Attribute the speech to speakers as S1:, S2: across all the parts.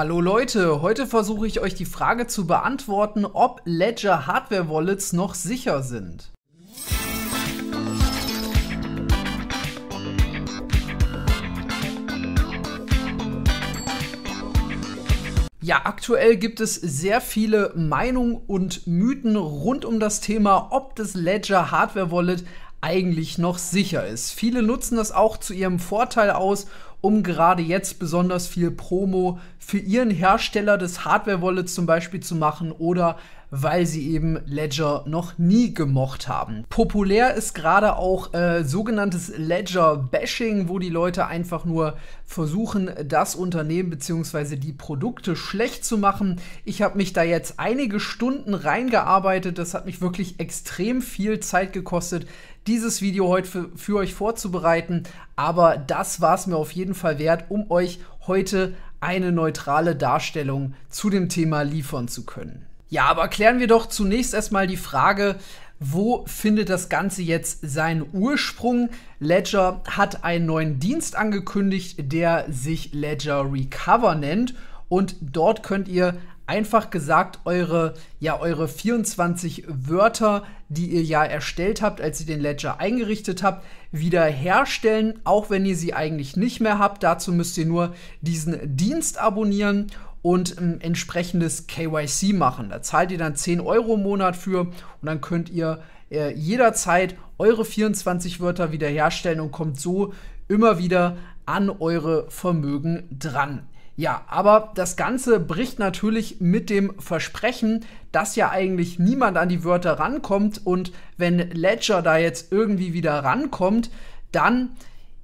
S1: Hallo Leute, heute versuche ich euch die Frage zu beantworten, ob Ledger Hardware Wallets noch sicher sind. Ja, aktuell gibt es sehr viele Meinungen und Mythen rund um das Thema, ob das Ledger Hardware Wallet eigentlich noch sicher ist. Viele nutzen das auch zu ihrem Vorteil aus, um gerade jetzt besonders viel Promo für ihren Hersteller des Hardware-Wallets zum Beispiel zu machen oder weil sie eben Ledger noch nie gemocht haben. Populär ist gerade auch äh, sogenanntes Ledger-Bashing, wo die Leute einfach nur versuchen, das Unternehmen bzw. die Produkte schlecht zu machen. Ich habe mich da jetzt einige Stunden reingearbeitet. Das hat mich wirklich extrem viel Zeit gekostet, dieses Video heute für, für euch vorzubereiten. Aber das war es mir auf jeden Fall wert, um euch heute eine neutrale Darstellung zu dem Thema liefern zu können. Ja, aber klären wir doch zunächst erstmal die Frage, wo findet das Ganze jetzt seinen Ursprung? Ledger hat einen neuen Dienst angekündigt, der sich Ledger Recover nennt und dort könnt ihr einfach gesagt eure, ja, eure 24 Wörter, die ihr ja erstellt habt, als ihr den Ledger eingerichtet habt, wiederherstellen, auch wenn ihr sie eigentlich nicht mehr habt. Dazu müsst ihr nur diesen Dienst abonnieren und ein entsprechendes KYC machen. Da zahlt ihr dann 10 Euro im Monat für und dann könnt ihr äh, jederzeit eure 24 Wörter wiederherstellen und kommt so immer wieder an eure Vermögen dran. Ja, aber das Ganze bricht natürlich mit dem Versprechen, dass ja eigentlich niemand an die Wörter rankommt und wenn Ledger da jetzt irgendwie wieder rankommt, dann,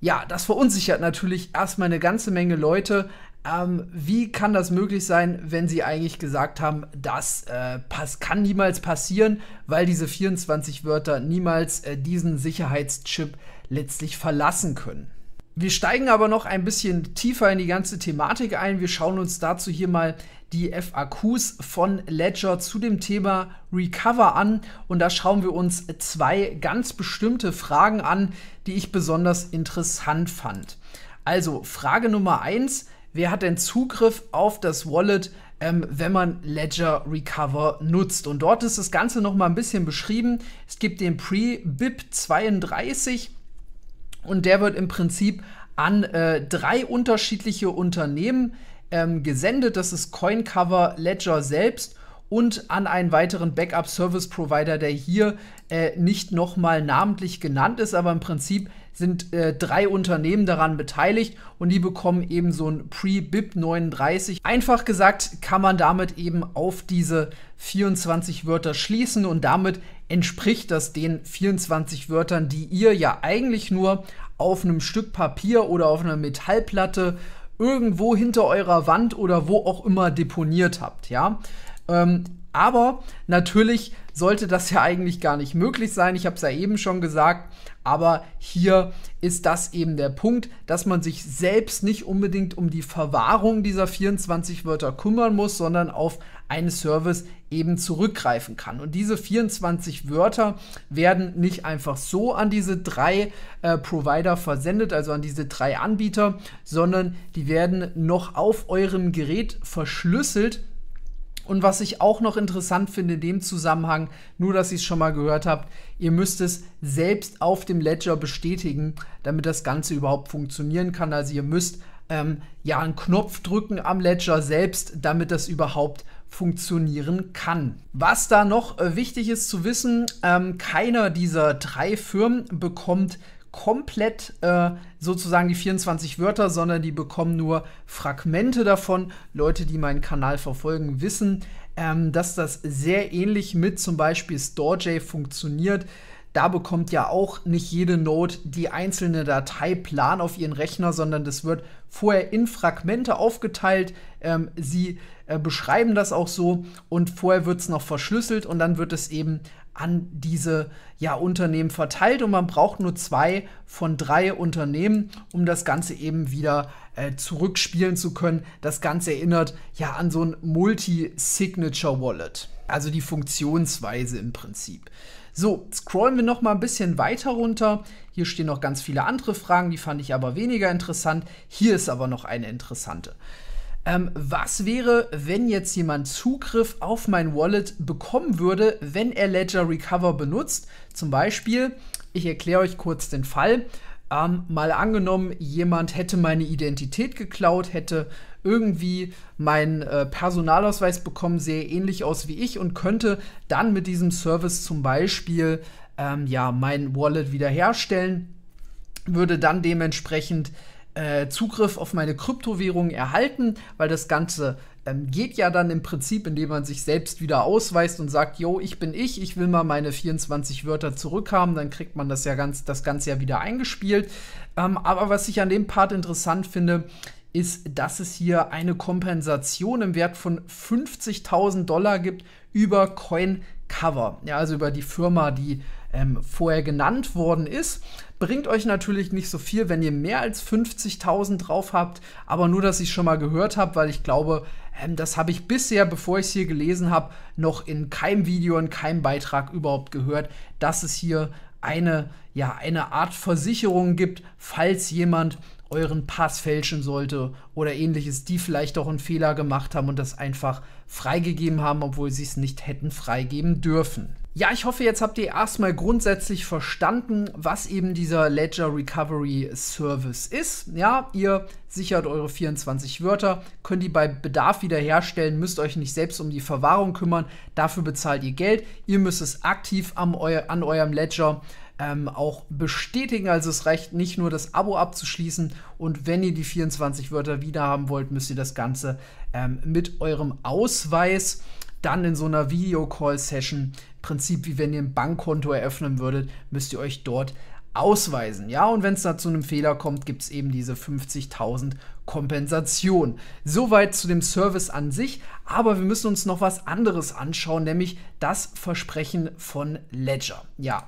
S1: ja, das verunsichert natürlich erstmal eine ganze Menge Leute. Ähm, wie kann das möglich sein, wenn sie eigentlich gesagt haben, das äh, kann niemals passieren, weil diese 24 Wörter niemals äh, diesen Sicherheitschip letztlich verlassen können? Wir steigen aber noch ein bisschen tiefer in die ganze Thematik ein. Wir schauen uns dazu hier mal die FAQs von Ledger zu dem Thema Recover an. Und da schauen wir uns zwei ganz bestimmte Fragen an, die ich besonders interessant fand. Also Frage Nummer eins: Wer hat denn Zugriff auf das Wallet, ähm, wenn man Ledger Recover nutzt? Und dort ist das Ganze nochmal ein bisschen beschrieben. Es gibt den Pre-BIP 32 und der wird im Prinzip an äh, drei unterschiedliche Unternehmen ähm, gesendet. Das ist CoinCover, Ledger selbst und an einen weiteren Backup-Service-Provider, der hier äh, nicht nochmal namentlich genannt ist, aber im Prinzip sind äh, drei Unternehmen daran beteiligt und die bekommen eben so ein Pre-BIP 39. Einfach gesagt kann man damit eben auf diese 24 Wörter schließen und damit entspricht das den 24 Wörtern, die ihr ja eigentlich nur auf einem Stück Papier oder auf einer Metallplatte irgendwo hinter eurer Wand oder wo auch immer deponiert habt, ja. Ähm, aber natürlich sollte das ja eigentlich gar nicht möglich sein. Ich habe es ja eben schon gesagt. Aber hier ist das eben der Punkt, dass man sich selbst nicht unbedingt um die Verwahrung dieser 24 Wörter kümmern muss, sondern auf einen Service eben zurückgreifen kann. Und diese 24 Wörter werden nicht einfach so an diese drei äh, Provider versendet, also an diese drei Anbieter, sondern die werden noch auf eurem Gerät verschlüsselt. Und was ich auch noch interessant finde in dem Zusammenhang, nur dass ihr es schon mal gehört habt, ihr müsst es selbst auf dem Ledger bestätigen, damit das Ganze überhaupt funktionieren kann. Also ihr müsst ähm, ja, einen Knopf drücken am Ledger selbst, damit das überhaupt funktionieren kann. Was da noch äh, wichtig ist zu wissen, ähm, keiner dieser drei Firmen bekommt komplett äh, sozusagen die 24 Wörter, sondern die bekommen nur Fragmente davon. Leute, die meinen Kanal verfolgen, wissen, ähm, dass das sehr ähnlich mit zum Beispiel StoreJ funktioniert. Da bekommt ja auch nicht jede Node die einzelne Datei plan auf ihren Rechner, sondern das wird vorher in Fragmente aufgeteilt. Ähm, sie äh, beschreiben das auch so und vorher wird es noch verschlüsselt und dann wird es eben an diese ja, Unternehmen verteilt und man braucht nur zwei von drei Unternehmen, um das Ganze eben wieder äh, zurückspielen zu können. Das Ganze erinnert ja an so ein Multi-Signature-Wallet, also die Funktionsweise im Prinzip. So, scrollen wir noch mal ein bisschen weiter runter. Hier stehen noch ganz viele andere Fragen, die fand ich aber weniger interessant. Hier ist aber noch eine interessante. Ähm, was wäre, wenn jetzt jemand Zugriff auf mein Wallet bekommen würde, wenn er Ledger Recover benutzt? Zum Beispiel, ich erkläre euch kurz den Fall. Ähm, mal angenommen, jemand hätte meine Identität geklaut, hätte irgendwie meinen äh, Personalausweis bekommen, sehe ähnlich aus wie ich und könnte dann mit diesem Service zum Beispiel ähm, ja, mein Wallet wiederherstellen, würde dann dementsprechend äh, Zugriff auf meine Kryptowährung erhalten, weil das Ganze ähm, geht ja dann im Prinzip, indem man sich selbst wieder ausweist und sagt, yo, ich bin ich, ich will mal meine 24 Wörter zurückhaben, dann kriegt man das ja ganz, das Ganze ja wieder eingespielt. Ähm, aber was ich an dem Part interessant finde, ist, dass es hier eine Kompensation im Wert von 50.000 Dollar gibt über CoinCover, ja, also über die Firma, die ähm, vorher genannt worden ist. Bringt euch natürlich nicht so viel, wenn ihr mehr als 50.000 drauf habt, aber nur, dass ich schon mal gehört habe, weil ich glaube, ähm, das habe ich bisher, bevor ich es hier gelesen habe, noch in keinem Video, in keinem Beitrag überhaupt gehört, dass es hier eine, ja, eine Art Versicherung gibt, falls jemand euren Pass fälschen sollte oder ähnliches, die vielleicht auch einen Fehler gemacht haben und das einfach freigegeben haben, obwohl sie es nicht hätten freigeben dürfen. Ja, ich hoffe, jetzt habt ihr erstmal grundsätzlich verstanden, was eben dieser Ledger Recovery Service ist. Ja, ihr sichert eure 24 Wörter, könnt die bei Bedarf wiederherstellen, müsst euch nicht selbst um die Verwahrung kümmern, dafür bezahlt ihr Geld, ihr müsst es aktiv am eu an eurem Ledger äh, ähm, auch bestätigen. Also es reicht nicht nur das Abo abzuschließen und wenn ihr die 24 Wörter wieder haben wollt, müsst ihr das Ganze ähm, mit eurem Ausweis dann in so einer Videocall-Session, Prinzip wie wenn ihr ein Bankkonto eröffnen würdet, müsst ihr euch dort ausweisen. Ja, und wenn es da zu einem Fehler kommt, gibt es eben diese 50.000 Kompensation. Soweit zu dem Service an sich, aber wir müssen uns noch was anderes anschauen, nämlich das Versprechen von Ledger. Ja,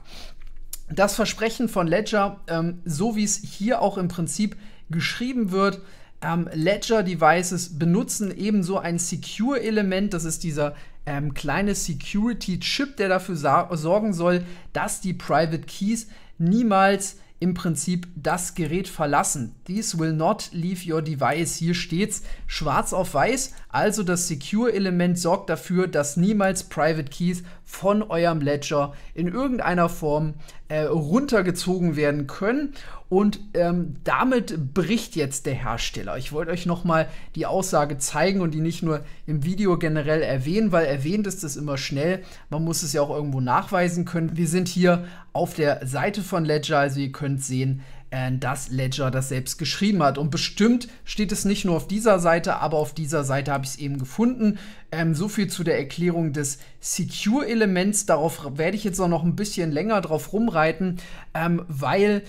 S1: das Versprechen von Ledger, ähm, so wie es hier auch im Prinzip geschrieben wird, ähm, Ledger-Devices benutzen ebenso ein Secure-Element, das ist dieser ähm, kleine Security-Chip, der dafür sorgen soll, dass die Private Keys niemals im Prinzip das Gerät verlassen. These will not leave your device. Hier steht's schwarz auf weiß. Also das Secure-Element sorgt dafür, dass niemals Private Keys von eurem Ledger in irgendeiner Form äh, runtergezogen werden können. Und ähm, damit bricht jetzt der Hersteller. Ich wollte euch nochmal die Aussage zeigen und die nicht nur im Video generell erwähnen, weil erwähnt ist es immer schnell. Man muss es ja auch irgendwo nachweisen können. Wir sind hier auf der Seite von Ledger, also ihr könnt sehen, äh, dass Ledger das selbst geschrieben hat. Und bestimmt steht es nicht nur auf dieser Seite, aber auf dieser Seite habe ich es eben gefunden. Ähm, so viel zu der Erklärung des Secure-Elements. Darauf werde ich jetzt auch noch ein bisschen länger drauf rumreiten, ähm, weil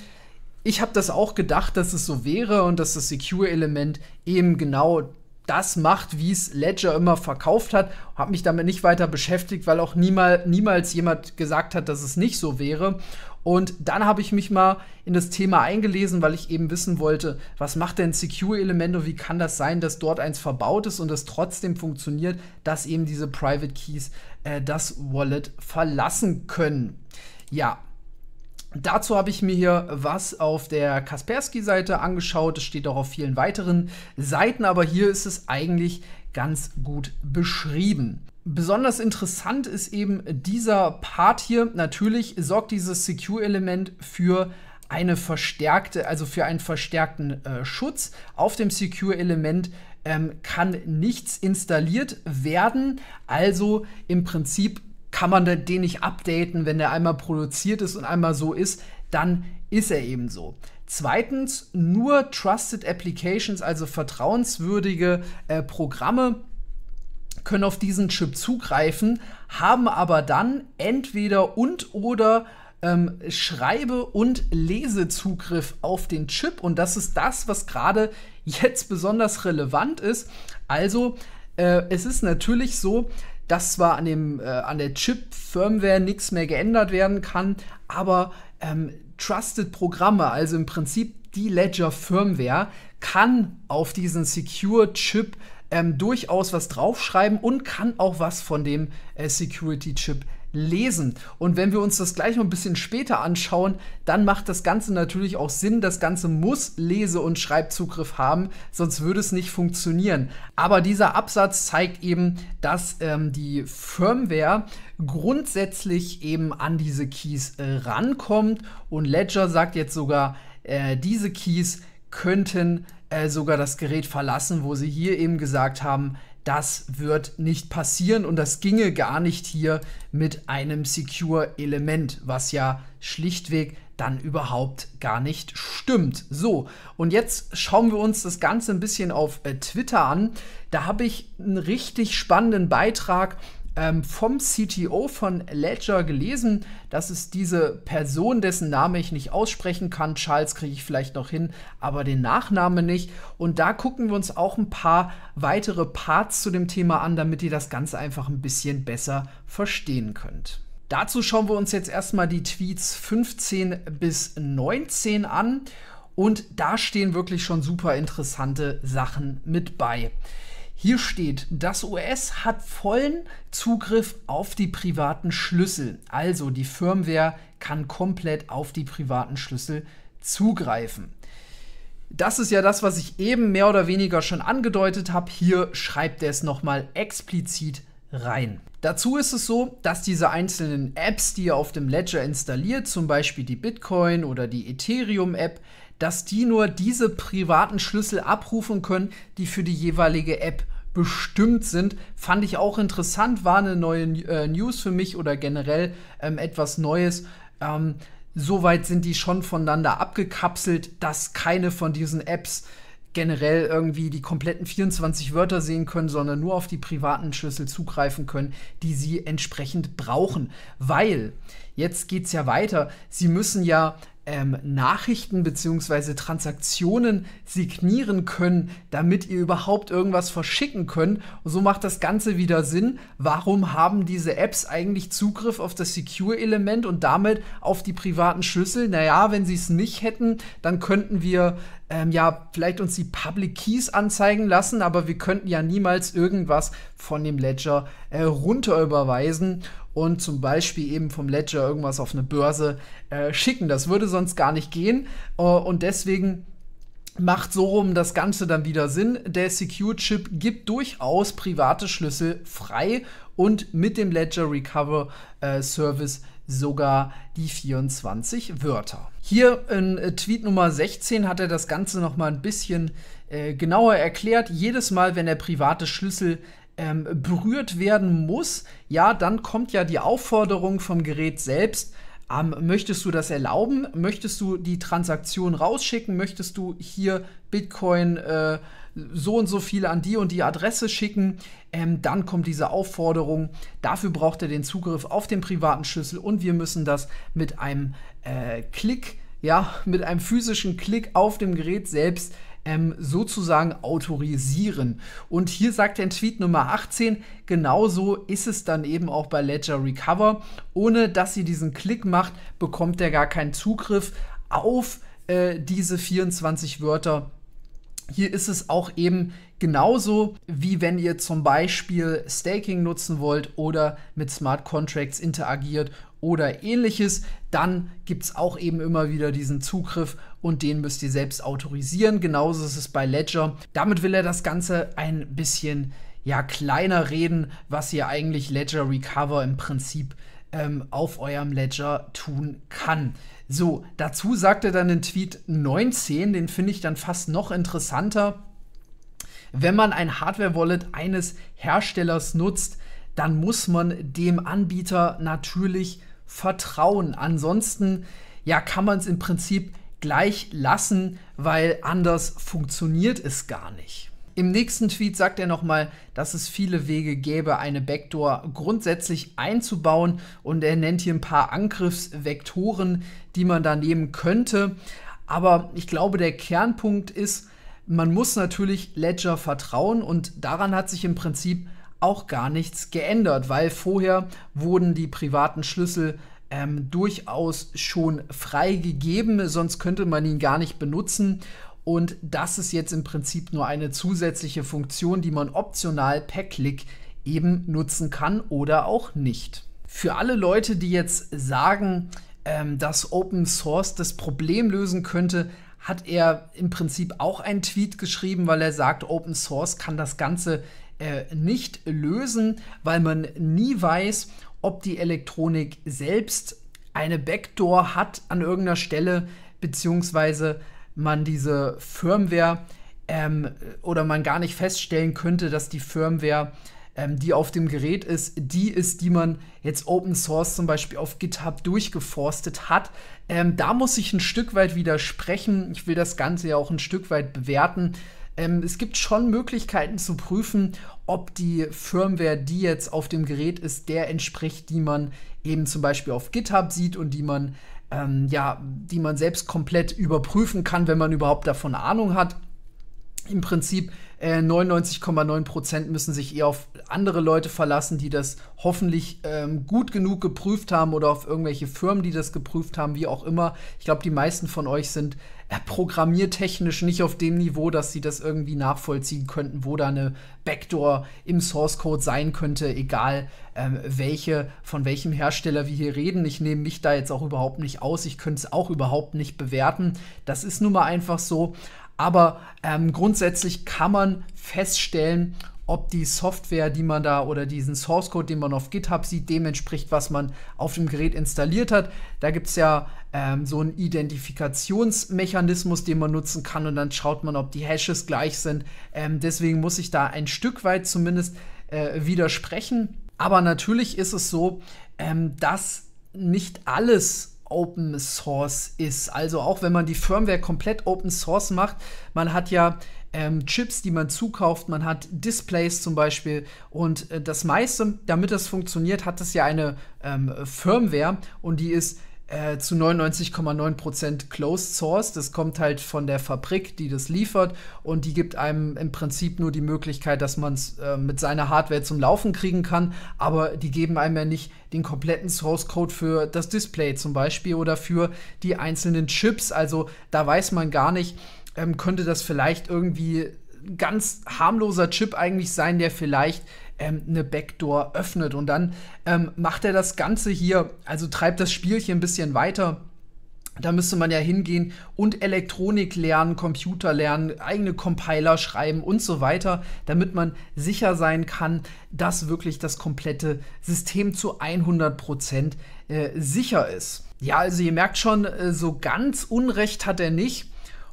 S1: ich habe das auch gedacht, dass es so wäre und dass das Secure-Element eben genau das macht, wie es Ledger immer verkauft hat. Habe mich damit nicht weiter beschäftigt, weil auch niemal, niemals jemand gesagt hat, dass es nicht so wäre. Und dann habe ich mich mal in das Thema eingelesen, weil ich eben wissen wollte, was macht denn Secure-Element wie kann das sein, dass dort eins verbaut ist und das trotzdem funktioniert, dass eben diese Private Keys äh, das Wallet verlassen können. Ja, Dazu habe ich mir hier was auf der Kaspersky-Seite angeschaut. Es steht auch auf vielen weiteren Seiten, aber hier ist es eigentlich ganz gut beschrieben. Besonders interessant ist eben dieser Part hier. Natürlich sorgt dieses Secure-Element für eine verstärkte, also für einen verstärkten äh, Schutz. Auf dem Secure-Element ähm, kann nichts installiert werden. Also im Prinzip kann man den nicht updaten, wenn der einmal produziert ist und einmal so ist, dann ist er eben so. Zweitens, nur Trusted Applications, also vertrauenswürdige äh, Programme können auf diesen Chip zugreifen, haben aber dann entweder und oder ähm, Schreibe- und Lesezugriff auf den Chip. Und das ist das, was gerade jetzt besonders relevant ist. Also äh, es ist natürlich so, dass zwar an, dem, äh, an der Chip-Firmware nichts mehr geändert werden kann, aber ähm, Trusted-Programme, also im Prinzip die Ledger-Firmware, kann auf diesen Secure-Chip ähm, durchaus was draufschreiben und kann auch was von dem äh, Security-Chip lesen. Und wenn wir uns das gleich noch ein bisschen später anschauen, dann macht das Ganze natürlich auch Sinn. Das Ganze muss Lese- und Schreibzugriff haben, sonst würde es nicht funktionieren. Aber dieser Absatz zeigt eben, dass ähm, die Firmware grundsätzlich eben an diese Keys äh, rankommt. Und Ledger sagt jetzt sogar, äh, diese Keys könnten äh, sogar das Gerät verlassen, wo sie hier eben gesagt haben, das wird nicht passieren und das ginge gar nicht hier mit einem Secure-Element, was ja schlichtweg dann überhaupt gar nicht stimmt. So, und jetzt schauen wir uns das Ganze ein bisschen auf äh, Twitter an. Da habe ich einen richtig spannenden Beitrag ähm, vom CTO von Ledger gelesen. Das ist diese Person, dessen Name ich nicht aussprechen kann. Charles kriege ich vielleicht noch hin, aber den Nachnamen nicht. Und da gucken wir uns auch ein paar weitere Parts zu dem Thema an, damit ihr das Ganze einfach ein bisschen besser verstehen könnt. Dazu schauen wir uns jetzt erstmal die Tweets 15 bis 19 an. Und da stehen wirklich schon super interessante Sachen mit bei. Hier steht, das US hat vollen Zugriff auf die privaten Schlüssel. Also die Firmware kann komplett auf die privaten Schlüssel zugreifen. Das ist ja das, was ich eben mehr oder weniger schon angedeutet habe. Hier schreibt er es nochmal explizit rein. Dazu ist es so, dass diese einzelnen Apps, die ihr auf dem Ledger installiert, zum Beispiel die Bitcoin oder die Ethereum-App, dass die nur diese privaten Schlüssel abrufen können, die für die jeweilige App bestimmt sind. Fand ich auch interessant, war eine neue äh, News für mich oder generell ähm, etwas Neues. Ähm, Soweit sind die schon voneinander abgekapselt, dass keine von diesen Apps generell irgendwie die kompletten 24 Wörter sehen können, sondern nur auf die privaten Schlüssel zugreifen können, die sie entsprechend brauchen. Weil, jetzt geht es ja weiter, sie müssen ja ähm, Nachrichten bzw. Transaktionen signieren können, damit ihr überhaupt irgendwas verschicken könnt. Und so macht das Ganze wieder Sinn. Warum haben diese Apps eigentlich Zugriff auf das Secure-Element und damit auf die privaten Schlüssel? Naja, wenn sie es nicht hätten, dann könnten wir ähm, ja, vielleicht uns die Public Keys anzeigen lassen, aber wir könnten ja niemals irgendwas von dem Ledger äh, runter überweisen und zum Beispiel eben vom Ledger irgendwas auf eine Börse äh, schicken. Das würde sonst gar nicht gehen äh, und deswegen macht so rum das Ganze dann wieder Sinn. Der Secure Chip gibt durchaus private Schlüssel frei und mit dem Ledger Recover äh, Service sogar die 24 Wörter. Hier in äh, Tweet Nummer 16 hat er das Ganze noch mal ein bisschen äh, genauer erklärt. Jedes Mal, wenn der private Schlüssel ähm, berührt werden muss, ja, dann kommt ja die Aufforderung vom Gerät selbst, ähm, möchtest du das erlauben? Möchtest du die Transaktion rausschicken? Möchtest du hier Bitcoin äh, so und so viele an die und die Adresse schicken. Ähm, dann kommt diese Aufforderung. Dafür braucht er den Zugriff auf den privaten Schlüssel und wir müssen das mit einem äh, Klick, ja, mit einem physischen Klick auf dem Gerät selbst ähm, sozusagen autorisieren. Und hier sagt der Tweet Nummer 18, genauso ist es dann eben auch bei Ledger Recover. Ohne dass sie diesen Klick macht, bekommt er gar keinen Zugriff auf äh, diese 24 Wörter hier ist es auch eben genauso, wie wenn ihr zum Beispiel Staking nutzen wollt oder mit Smart Contracts interagiert oder ähnliches, dann gibt es auch eben immer wieder diesen Zugriff und den müsst ihr selbst autorisieren. Genauso ist es bei Ledger. Damit will er das Ganze ein bisschen ja, kleiner reden, was ihr eigentlich Ledger Recover im Prinzip ähm, auf eurem Ledger tun kann. So, dazu sagt er dann in Tweet 19, den finde ich dann fast noch interessanter. Wenn man ein Hardware-Wallet eines Herstellers nutzt, dann muss man dem Anbieter natürlich vertrauen. Ansonsten ja, kann man es im Prinzip gleich lassen, weil anders funktioniert es gar nicht. Im nächsten Tweet sagt er nochmal, dass es viele Wege gäbe, eine Backdoor grundsätzlich einzubauen und er nennt hier ein paar Angriffsvektoren, die man da nehmen könnte. Aber ich glaube, der Kernpunkt ist, man muss natürlich Ledger vertrauen und daran hat sich im Prinzip auch gar nichts geändert, weil vorher wurden die privaten Schlüssel ähm, durchaus schon freigegeben, sonst könnte man ihn gar nicht benutzen. Und das ist jetzt im Prinzip nur eine zusätzliche Funktion, die man optional per Klick eben nutzen kann oder auch nicht. Für alle Leute, die jetzt sagen, ähm, dass Open Source das Problem lösen könnte, hat er im Prinzip auch einen Tweet geschrieben, weil er sagt, Open Source kann das Ganze äh, nicht lösen, weil man nie weiß, ob die Elektronik selbst eine Backdoor hat an irgendeiner Stelle, beziehungsweise man diese Firmware ähm, oder man gar nicht feststellen könnte, dass die Firmware, ähm, die auf dem Gerät ist, die ist, die man jetzt Open Source zum Beispiel auf GitHub durchgeforstet hat. Ähm, da muss ich ein Stück weit widersprechen. Ich will das Ganze ja auch ein Stück weit bewerten. Ähm, es gibt schon Möglichkeiten zu prüfen, ob die Firmware, die jetzt auf dem Gerät ist, der entspricht, die man eben zum Beispiel auf GitHub sieht und die man ähm, ja, die man selbst komplett überprüfen kann, wenn man überhaupt davon Ahnung hat. Im Prinzip 99,9 äh, Prozent müssen sich eher auf andere Leute verlassen, die das hoffentlich ähm, gut genug geprüft haben oder auf irgendwelche Firmen, die das geprüft haben, wie auch immer. Ich glaube, die meisten von euch sind programmiertechnisch nicht auf dem Niveau, dass sie das irgendwie nachvollziehen könnten, wo da eine Backdoor im Source Code sein könnte, egal ähm, welche, von welchem Hersteller wir hier reden. Ich nehme mich da jetzt auch überhaupt nicht aus. Ich könnte es auch überhaupt nicht bewerten. Das ist nun mal einfach so. Aber ähm, grundsätzlich kann man feststellen, ob die Software, die man da oder diesen Source Code, den man auf GitHub sieht, dem entspricht, was man auf dem Gerät installiert hat. Da gibt es ja ähm, so einen Identifikationsmechanismus, den man nutzen kann und dann schaut man, ob die Hashes gleich sind. Ähm, deswegen muss ich da ein Stück weit zumindest äh, widersprechen. Aber natürlich ist es so, ähm, dass nicht alles Open Source ist. Also auch wenn man die Firmware komplett Open Source macht, man hat ja ähm, Chips, die man zukauft, man hat Displays zum Beispiel und äh, das meiste, damit das funktioniert, hat es ja eine ähm, Firmware und die ist äh, zu 99,9% Closed Source. Das kommt halt von der Fabrik, die das liefert und die gibt einem im Prinzip nur die Möglichkeit, dass man es äh, mit seiner Hardware zum Laufen kriegen kann, aber die geben einem ja nicht den kompletten Source Code für das Display zum Beispiel oder für die einzelnen Chips. Also da weiß man gar nicht, ähm, könnte das vielleicht irgendwie ein ganz harmloser Chip eigentlich sein, der vielleicht ähm, eine Backdoor öffnet. Und dann ähm, macht er das Ganze hier, also treibt das Spielchen ein bisschen weiter. Da müsste man ja hingehen und Elektronik lernen, Computer lernen, eigene Compiler schreiben und so weiter, damit man sicher sein kann, dass wirklich das komplette System zu 100% Prozent äh, sicher ist. Ja, also ihr merkt schon, äh, so ganz Unrecht hat er nicht.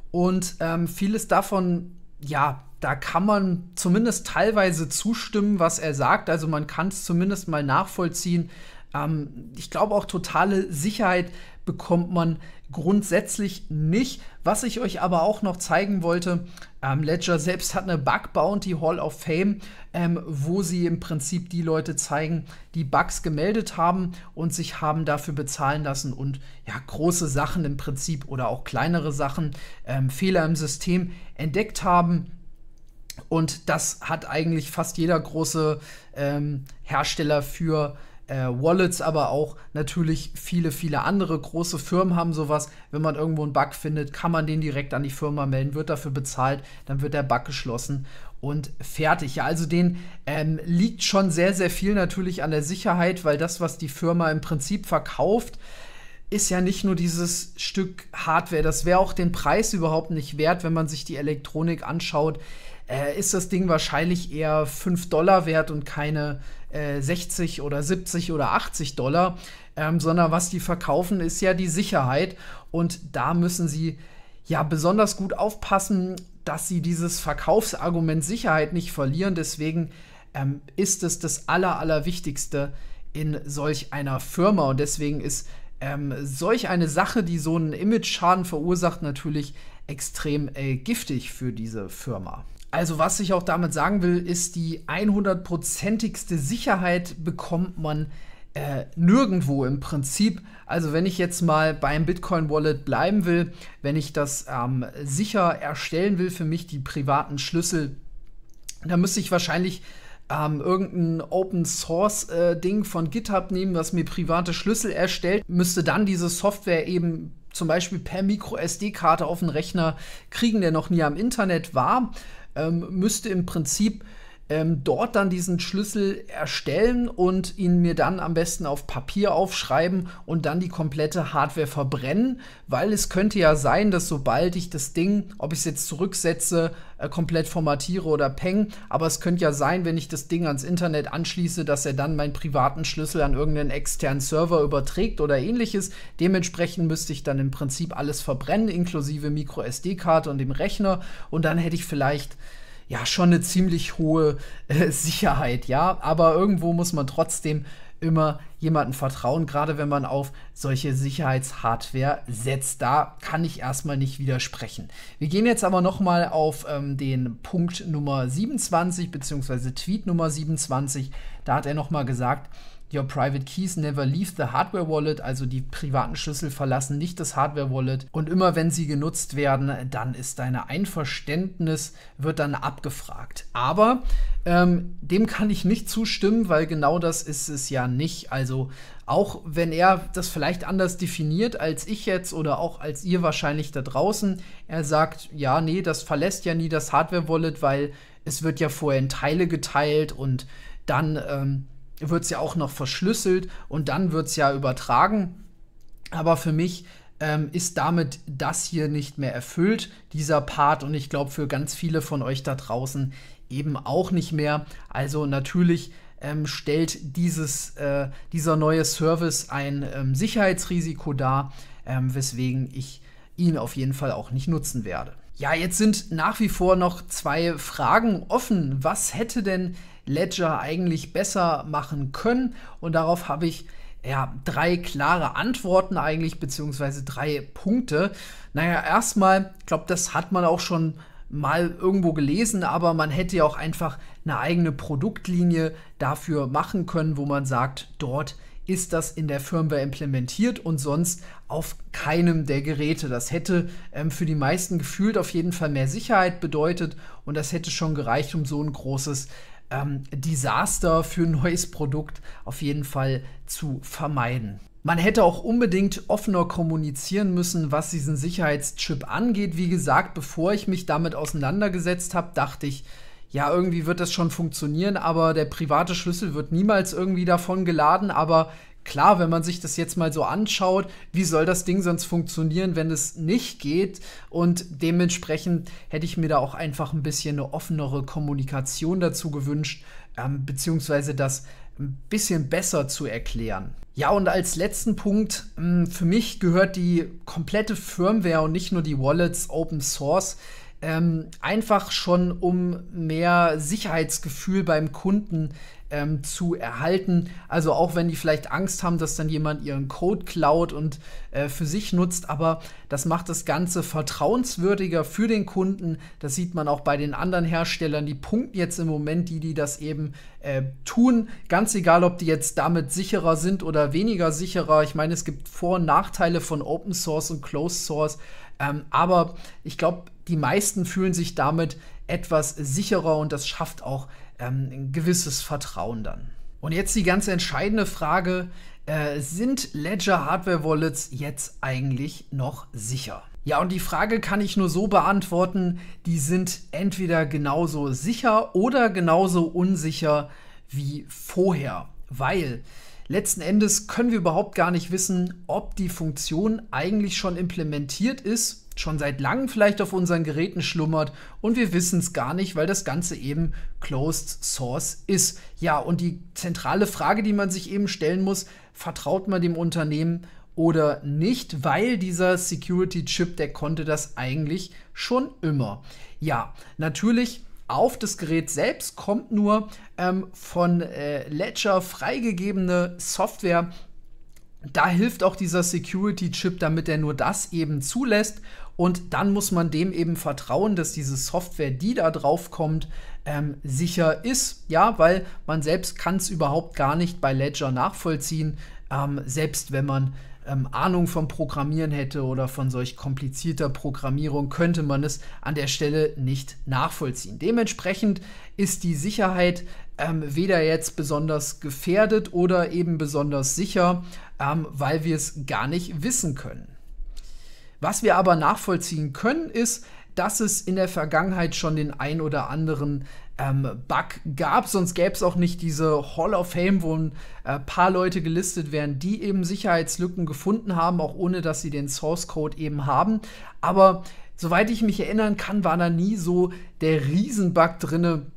S1: Und ähm, vieles davon ja, da kann man zumindest teilweise zustimmen, was er sagt. Also man kann es zumindest mal nachvollziehen. Ähm, ich glaube auch totale Sicherheit bekommt man grundsätzlich nicht. Was ich euch aber auch noch zeigen wollte, ähm, Ledger selbst hat eine Bug Bounty Hall of Fame, ähm, wo sie im Prinzip die Leute zeigen, die Bugs gemeldet haben und sich haben dafür bezahlen lassen und ja, große Sachen im Prinzip oder auch kleinere Sachen, ähm, Fehler im System entdeckt haben. Und das hat eigentlich fast jeder große ähm, Hersteller für äh, äh, Wallets, aber auch natürlich viele, viele andere große Firmen haben sowas. Wenn man irgendwo einen Bug findet, kann man den direkt an die Firma melden, wird dafür bezahlt, dann wird der Bug geschlossen und fertig. Ja, also den ähm, liegt schon sehr, sehr viel natürlich an der Sicherheit, weil das, was die Firma im Prinzip verkauft, ist ja nicht nur dieses Stück Hardware. Das wäre auch den Preis überhaupt nicht wert, wenn man sich die Elektronik anschaut, äh, ist das Ding wahrscheinlich eher 5 Dollar wert und keine äh, 60 oder 70 oder 80 Dollar, ähm, sondern was die verkaufen, ist ja die Sicherheit. Und da müssen sie ja besonders gut aufpassen, dass sie dieses Verkaufsargument Sicherheit nicht verlieren. Deswegen ähm, ist es das Aller, Allerwichtigste in solch einer Firma. Und deswegen ist ähm, solch eine Sache, die so einen Image-Schaden verursacht, natürlich extrem äh, giftig für diese Firma. Also was ich auch damit sagen will, ist, die 100%igste Sicherheit bekommt man äh, nirgendwo im Prinzip. Also wenn ich jetzt mal beim Bitcoin Wallet bleiben will, wenn ich das ähm, sicher erstellen will für mich, die privaten Schlüssel, dann müsste ich wahrscheinlich ähm, irgendein Open Source äh, Ding von GitHub nehmen, was mir private Schlüssel erstellt, müsste dann diese Software eben zum Beispiel per Micro SD-Karte auf den Rechner kriegen, der noch nie am Internet war ähm, müsste im Prinzip ähm, dort dann diesen Schlüssel erstellen und ihn mir dann am besten auf Papier aufschreiben und dann die komplette Hardware verbrennen, weil es könnte ja sein, dass sobald ich das Ding, ob ich es jetzt zurücksetze, äh, komplett formatiere oder peng, aber es könnte ja sein, wenn ich das Ding ans Internet anschließe, dass er dann meinen privaten Schlüssel an irgendeinen externen Server überträgt oder ähnliches. Dementsprechend müsste ich dann im Prinzip alles verbrennen, inklusive Micro SD-Karte und dem Rechner und dann hätte ich vielleicht ja schon eine ziemlich hohe äh, Sicherheit, ja. Aber irgendwo muss man trotzdem immer jemanden vertrauen, gerade wenn man auf solche Sicherheitshardware setzt. Da kann ich erstmal nicht widersprechen. Wir gehen jetzt aber nochmal auf ähm, den Punkt Nummer 27 beziehungsweise Tweet Nummer 27. Da hat er nochmal gesagt, Your private keys never leave the hardware wallet, also die privaten Schlüssel verlassen nicht das Hardware Wallet. Und immer wenn sie genutzt werden, dann ist deine Einverständnis, wird dann abgefragt. Aber ähm, dem kann ich nicht zustimmen, weil genau das ist es ja nicht. Also auch wenn er das vielleicht anders definiert als ich jetzt oder auch als ihr wahrscheinlich da draußen, er sagt, ja, nee, das verlässt ja nie das Hardware-Wallet, weil es wird ja vorher in Teile geteilt und dann ähm, wird es ja auch noch verschlüsselt und dann wird es ja übertragen. Aber für mich ähm, ist damit das hier nicht mehr erfüllt, dieser Part. Und ich glaube, für ganz viele von euch da draußen eben auch nicht mehr. Also natürlich ähm, stellt dieses, äh, dieser neue Service ein ähm, Sicherheitsrisiko dar, ähm, weswegen ich ihn auf jeden Fall auch nicht nutzen werde. Ja, jetzt sind nach wie vor noch zwei Fragen offen. Was hätte denn Ledger eigentlich besser machen können. Und darauf habe ich ja, drei klare Antworten eigentlich, beziehungsweise drei Punkte. Naja, erstmal, ich glaube, das hat man auch schon mal irgendwo gelesen, aber man hätte ja auch einfach eine eigene Produktlinie dafür machen können, wo man sagt, dort ist das in der Firmware implementiert und sonst auf keinem der Geräte. Das hätte ähm, für die meisten gefühlt auf jeden Fall mehr Sicherheit bedeutet und das hätte schon gereicht, um so ein großes ähm, Desaster für ein neues Produkt auf jeden Fall zu vermeiden. Man hätte auch unbedingt offener kommunizieren müssen, was diesen Sicherheitschip angeht. Wie gesagt, bevor ich mich damit auseinandergesetzt habe, dachte ich, ja, irgendwie wird das schon funktionieren, aber der private Schlüssel wird niemals irgendwie davon geladen. Aber klar, wenn man sich das jetzt mal so anschaut, wie soll das Ding sonst funktionieren, wenn es nicht geht? Und dementsprechend hätte ich mir da auch einfach ein bisschen eine offenere Kommunikation dazu gewünscht, ähm, beziehungsweise das ein bisschen besser zu erklären. Ja, und als letzten Punkt, mh, hm, für mich gehört die komplette Firmware und nicht nur die Wallets Open Source. Ähm, einfach schon, um mehr Sicherheitsgefühl beim Kunden ähm, zu erhalten. Also auch wenn die vielleicht Angst haben, dass dann jemand ihren Code klaut und äh, für sich nutzt, aber das macht das Ganze vertrauenswürdiger für den Kunden. Das sieht man auch bei den anderen Herstellern, die punkten jetzt im Moment, die, die das eben äh, tun. Ganz egal, ob die jetzt damit sicherer sind oder weniger sicherer. Ich meine, es gibt Vor- und Nachteile von Open Source und Closed Source. Ähm, aber ich glaube, die meisten fühlen sich damit etwas sicherer und das schafft auch ähm, ein gewisses Vertrauen dann. Und jetzt die ganz entscheidende Frage, äh, sind Ledger Hardware Wallets jetzt eigentlich noch sicher? Ja, und die Frage kann ich nur so beantworten, die sind entweder genauso sicher oder genauso unsicher wie vorher, weil letzten Endes können wir überhaupt gar nicht wissen, ob die Funktion eigentlich schon implementiert ist schon seit langem vielleicht auf unseren Geräten schlummert und wir wissen es gar nicht, weil das Ganze eben Closed Source ist. Ja, und die zentrale Frage, die man sich eben stellen muss, vertraut man dem Unternehmen oder nicht, weil dieser Security Chip, der konnte das eigentlich schon immer. Ja, natürlich auf das Gerät selbst kommt nur ähm, von äh, Ledger freigegebene Software. Da hilft auch dieser Security-Chip, damit er nur das eben zulässt. Und dann muss man dem eben vertrauen, dass diese Software, die da drauf kommt, ähm, sicher ist. Ja, weil man selbst kann es überhaupt gar nicht bei Ledger nachvollziehen, ähm, selbst wenn man ähm, Ahnung vom Programmieren hätte oder von solch komplizierter Programmierung, könnte man es an der Stelle nicht nachvollziehen. Dementsprechend ist die Sicherheit ähm, weder jetzt besonders gefährdet oder eben besonders sicher, ähm, weil wir es gar nicht wissen können. Was wir aber nachvollziehen können, ist, dass es in der Vergangenheit schon den ein oder anderen ähm, Bug gab, sonst gäbe es auch nicht diese Hall of Fame, wo ein äh, paar Leute gelistet werden, die eben Sicherheitslücken gefunden haben, auch ohne dass sie den Source Code eben haben. Aber soweit ich mich erinnern kann, war da nie so der Riesenbug drinne,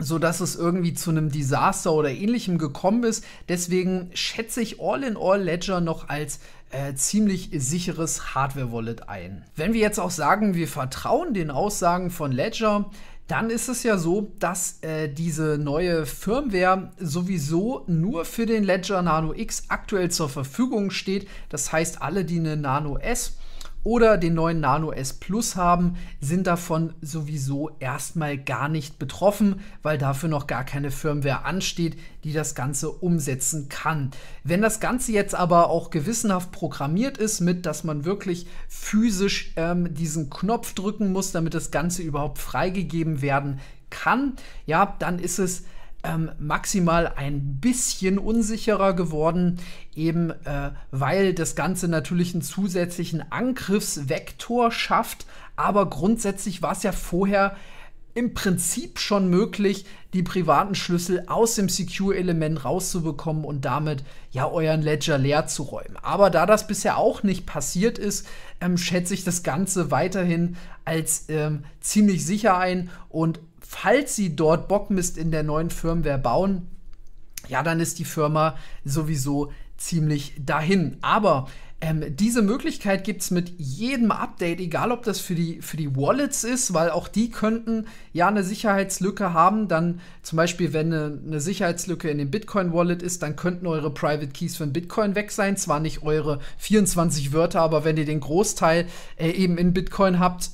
S1: so dass es irgendwie zu einem Desaster oder ähnlichem gekommen ist. Deswegen schätze ich all in all Ledger noch als äh, ziemlich sicheres Hardware-Wallet ein. Wenn wir jetzt auch sagen, wir vertrauen den Aussagen von Ledger, dann ist es ja so, dass äh, diese neue Firmware sowieso nur für den Ledger Nano X aktuell zur Verfügung steht. Das heißt, alle, die eine Nano S oder den neuen Nano S Plus haben, sind davon sowieso erstmal gar nicht betroffen, weil dafür noch gar keine Firmware ansteht, die das Ganze umsetzen kann. Wenn das Ganze jetzt aber auch gewissenhaft programmiert ist, mit dass man wirklich physisch ähm, diesen Knopf drücken muss, damit das Ganze überhaupt freigegeben werden kann, ja, dann ist es ähm, maximal ein bisschen unsicherer geworden, eben äh, weil das Ganze natürlich einen zusätzlichen Angriffsvektor schafft. Aber grundsätzlich war es ja vorher im Prinzip schon möglich, die privaten Schlüssel aus dem Secure-Element rauszubekommen und damit ja euren Ledger leer zu räumen. Aber da das bisher auch nicht passiert ist, ähm, schätze ich das Ganze weiterhin als ähm, ziemlich sicher ein und falls sie dort Bockmist in der neuen Firmware bauen, ja, dann ist die Firma sowieso ziemlich dahin. Aber ähm, diese Möglichkeit gibt es mit jedem Update, egal ob das für die, für die Wallets ist, weil auch die könnten ja eine Sicherheitslücke haben. Dann zum Beispiel, wenn eine, eine Sicherheitslücke in dem Bitcoin-Wallet ist, dann könnten eure Private Keys von Bitcoin weg sein. Zwar nicht eure 24 Wörter, aber wenn ihr den Großteil äh, eben in Bitcoin habt,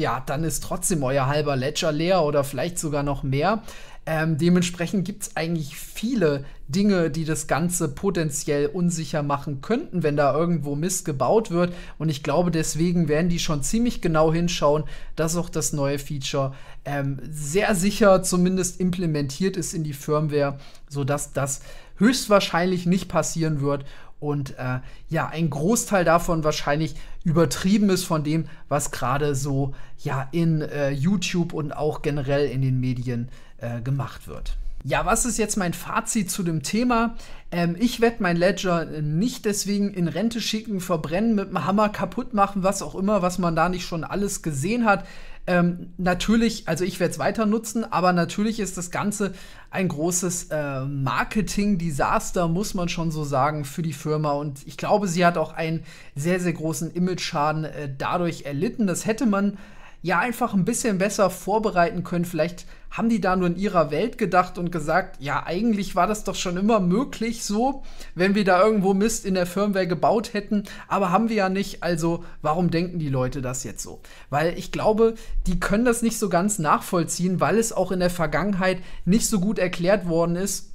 S1: ja, dann ist trotzdem euer halber Ledger leer oder vielleicht sogar noch mehr. Ähm, dementsprechend gibt es eigentlich viele Dinge, die das Ganze potenziell unsicher machen könnten, wenn da irgendwo Mist gebaut wird. Und ich glaube, deswegen werden die schon ziemlich genau hinschauen, dass auch das neue Feature ähm, sehr sicher zumindest implementiert ist in die Firmware, sodass das höchstwahrscheinlich nicht passieren wird und äh, ja, ein Großteil davon wahrscheinlich übertrieben ist von dem, was gerade so ja in äh, YouTube und auch generell in den Medien äh, gemacht wird. Ja, was ist jetzt mein Fazit zu dem Thema? Ähm, ich werde mein Ledger nicht deswegen in Rente schicken, verbrennen, mit dem Hammer kaputt machen, was auch immer, was man da nicht schon alles gesehen hat. Ähm, natürlich, also ich werde es weiter nutzen, aber natürlich ist das Ganze ein großes äh, Marketing-Desaster, muss man schon so sagen, für die Firma. Und ich glaube, sie hat auch einen sehr, sehr großen Image-Schaden äh, dadurch erlitten. Das hätte man ja einfach ein bisschen besser vorbereiten können. Vielleicht haben die da nur in ihrer Welt gedacht und gesagt, ja, eigentlich war das doch schon immer möglich so, wenn wir da irgendwo Mist in der Firmware gebaut hätten, aber haben wir ja nicht, also warum denken die Leute das jetzt so? Weil ich glaube, die können das nicht so ganz nachvollziehen, weil es auch in der Vergangenheit nicht so gut erklärt worden ist,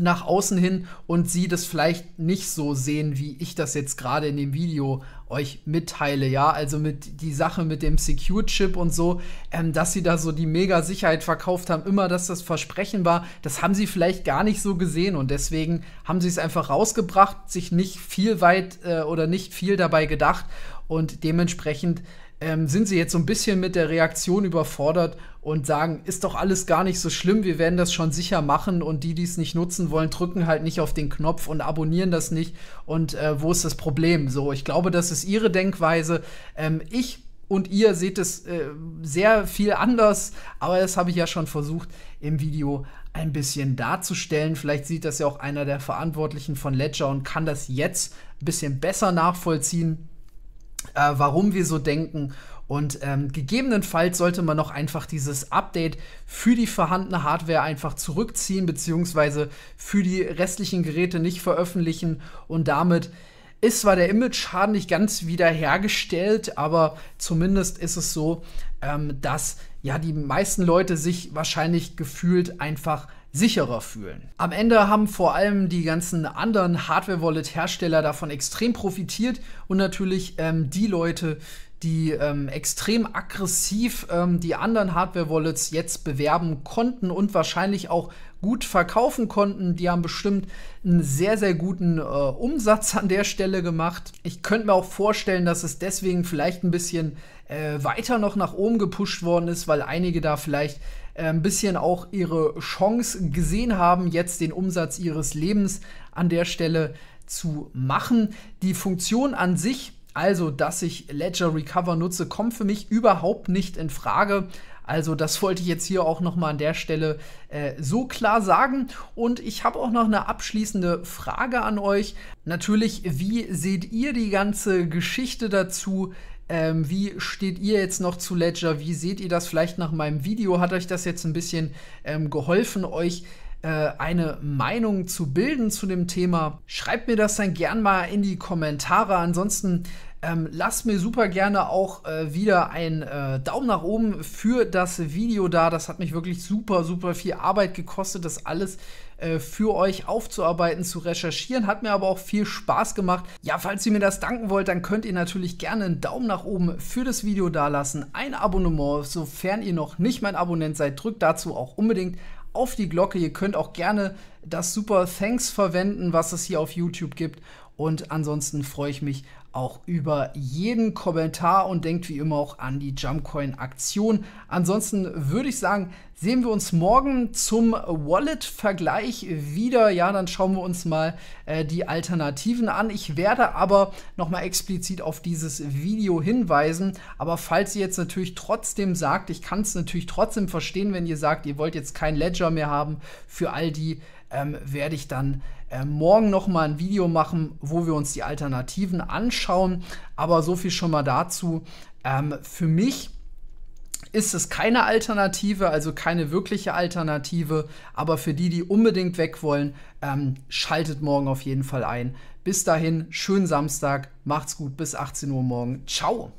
S1: nach außen hin und sie das vielleicht nicht so sehen, wie ich das jetzt gerade in dem Video euch mitteile, ja, also mit die Sache mit dem Secure-Chip und so, ähm, dass sie da so die Mega-Sicherheit verkauft haben, immer dass das Versprechen war, das haben sie vielleicht gar nicht so gesehen und deswegen haben sie es einfach rausgebracht, sich nicht viel weit äh, oder nicht viel dabei gedacht und dementsprechend ähm, sind sie jetzt so ein bisschen mit der Reaktion überfordert und sagen, ist doch alles gar nicht so schlimm, wir werden das schon sicher machen und die, die es nicht nutzen wollen, drücken halt nicht auf den Knopf und abonnieren das nicht und äh, wo ist das Problem? So, ich glaube, das ist ihre Denkweise. Ähm, ich und ihr seht es äh, sehr viel anders, aber das habe ich ja schon versucht im Video ein bisschen darzustellen. Vielleicht sieht das ja auch einer der Verantwortlichen von Ledger und kann das jetzt ein bisschen besser nachvollziehen äh, warum wir so denken. Und ähm, gegebenenfalls sollte man noch einfach dieses Update für die vorhandene Hardware einfach zurückziehen, beziehungsweise für die restlichen Geräte nicht veröffentlichen. Und damit ist zwar der Image-Schaden nicht ganz wiederhergestellt, aber zumindest ist es so, ähm, dass ja die meisten Leute sich wahrscheinlich gefühlt einfach sicherer fühlen. Am Ende haben vor allem die ganzen anderen Hardware-Wallet-Hersteller davon extrem profitiert und natürlich ähm, die Leute, die ähm, extrem aggressiv ähm, die anderen Hardware-Wallets jetzt bewerben konnten und wahrscheinlich auch gut verkaufen konnten. Die haben bestimmt einen sehr, sehr guten äh, Umsatz an der Stelle gemacht. Ich könnte mir auch vorstellen, dass es deswegen vielleicht ein bisschen äh, weiter noch nach oben gepusht worden ist, weil einige da vielleicht äh, ein bisschen auch ihre Chance gesehen haben, jetzt den Umsatz ihres Lebens an der Stelle zu machen. Die Funktion an sich, also dass ich Ledger Recover nutze, kommt für mich überhaupt nicht in Frage. Also das wollte ich jetzt hier auch nochmal an der Stelle äh, so klar sagen. Und ich habe auch noch eine abschließende Frage an euch. Natürlich, wie seht ihr die ganze Geschichte dazu? Ähm, wie steht ihr jetzt noch zu Ledger? Wie seht ihr das vielleicht nach meinem Video? Hat euch das jetzt ein bisschen ähm, geholfen, euch äh, eine Meinung zu bilden zu dem Thema? Schreibt mir das dann gern mal in die Kommentare. Ansonsten ähm, lasst mir super gerne auch äh, wieder einen äh, Daumen nach oben für das Video da. Das hat mich wirklich super, super viel Arbeit gekostet, das alles äh, für euch aufzuarbeiten, zu recherchieren. Hat mir aber auch viel Spaß gemacht. Ja, falls ihr mir das danken wollt, dann könnt ihr natürlich gerne einen Daumen nach oben für das Video dalassen, ein Abonnement, sofern ihr noch nicht mein Abonnent seid, drückt dazu auch unbedingt auf die Glocke. Ihr könnt auch gerne das Super Thanks verwenden, was es hier auf YouTube gibt. Und ansonsten freue ich mich auch über jeden Kommentar und denkt wie immer auch an die Jumpcoin-Aktion. Ansonsten würde ich sagen, sehen wir uns morgen zum Wallet-Vergleich wieder. Ja, dann schauen wir uns mal äh, die Alternativen an. Ich werde aber noch mal explizit auf dieses Video hinweisen. Aber falls ihr jetzt natürlich trotzdem sagt, ich kann es natürlich trotzdem verstehen, wenn ihr sagt, ihr wollt jetzt kein Ledger mehr haben, für all die ähm, werde ich dann äh, morgen nochmal ein Video machen, wo wir uns die Alternativen anschauen. Aber so viel schon mal dazu. Ähm, für mich ist es keine Alternative, also keine wirkliche Alternative. Aber für die, die unbedingt weg wollen, ähm, schaltet morgen auf jeden Fall ein. Bis dahin, schönen Samstag, macht's gut, bis 18 Uhr morgen. Ciao!